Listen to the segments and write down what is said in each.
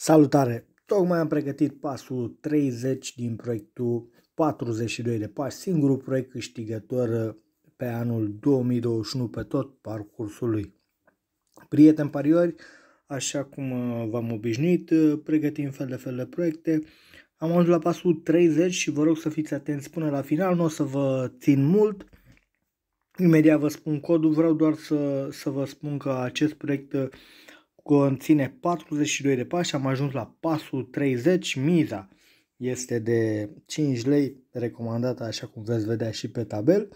Salutare! Tocmai am pregătit pasul 30 din proiectul 42 de pași, singurul proiect câștigător pe anul 2021 pe tot parcursul lui. Prieteni pariori, așa cum v-am obișnuit, pregătim fel de fel de proiecte. Am ajuns la pasul 30 și vă rog să fiți atenți până la final, nu o să vă țin mult. Imediat vă spun codul, vreau doar să, să vă spun că acest proiect conține 42 de pași, am ajuns la pasul 30, miza este de 5 lei, recomandată așa cum veți vedea și pe tabel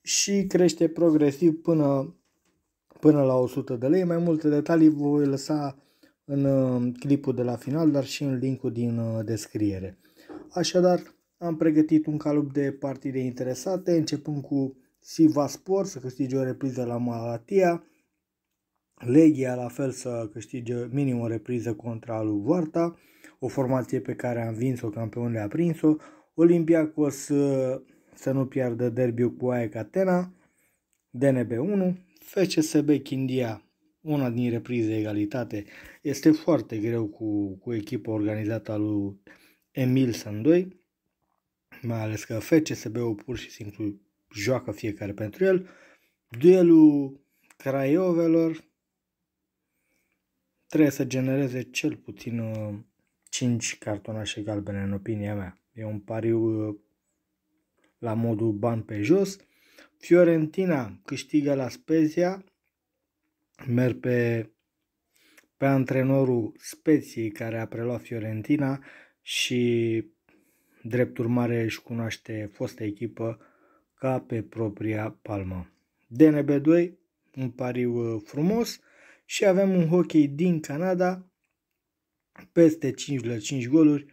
și crește progresiv până, până la 100 de lei. Mai multe detalii voi lăsa în uh, clipul de la final, dar și în linkul din uh, descriere. Așadar, am pregătit un calup de partide interesate, începând cu Siva Sport, să câștige o repriză la Malatia, Legia la fel să câștige minim o repriză contra lui Varta, o formație pe care a învins-o, campion le-a prins-o, Olympiacos să, uh, să nu piardă derbiul cu AEK Atena, DNB 1, FCSB Chindia, una din reprize egalitate, este foarte greu cu, cu echipa organizată a lui Emil Sandoi, mai ales că FCSB-ul pur și simplu joacă fiecare pentru el. Duelul Craiovelor trebuie să genereze cel puțin 5 uh, cartonașe galbene în opinia mea. E un pariu uh, la modul ban pe jos. Fiorentina câștigă la Spezia. Merg pe, pe antrenorul Speziei care a preluat Fiorentina și drept urmare își cunoaște fosta echipă ca pe propria palmă. DNB2, un pariu uh, frumos și avem un hockey din Canada, peste 5 la 5 goluri,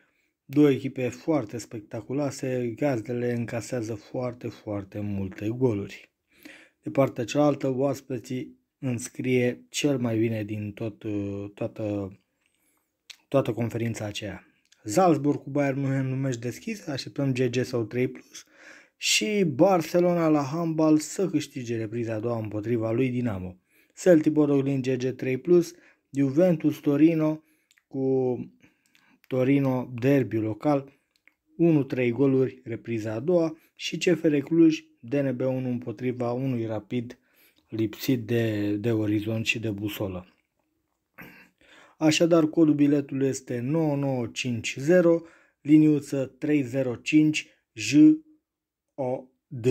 două echipe foarte spectaculoase, gazdele încasează foarte, foarte multe goluri. De partea cealaltă, oaspeții înscrie cel mai bine din tot, toată, toată conferința aceea. Salzburg cu Bayern München un meci deschis, așteptăm GG sau 3+, plus, și Barcelona la handball să câștige repriza a doua împotriva lui Dinamo. Celtic Boroglin GG3+, Juventus Torino cu Torino derby local 1-3 goluri repriza a doua și CFR Cluj DNB 1 împotriva unui rapid lipsit de, de orizont și de busolă. Așadar, codul biletului este 9950, liniuță 305 O D.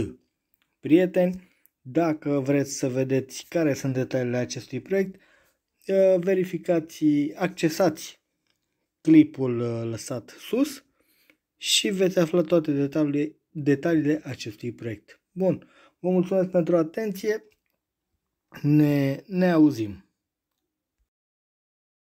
Prieteni, dacă vreți să vedeți care sunt detaliile acestui proiect, uh, verificați, accesați clipul uh, lăsat sus și veți afla toate detaliile, detaliile acestui proiect. Bun, vă mulțumesc pentru atenție, ne, ne auzim.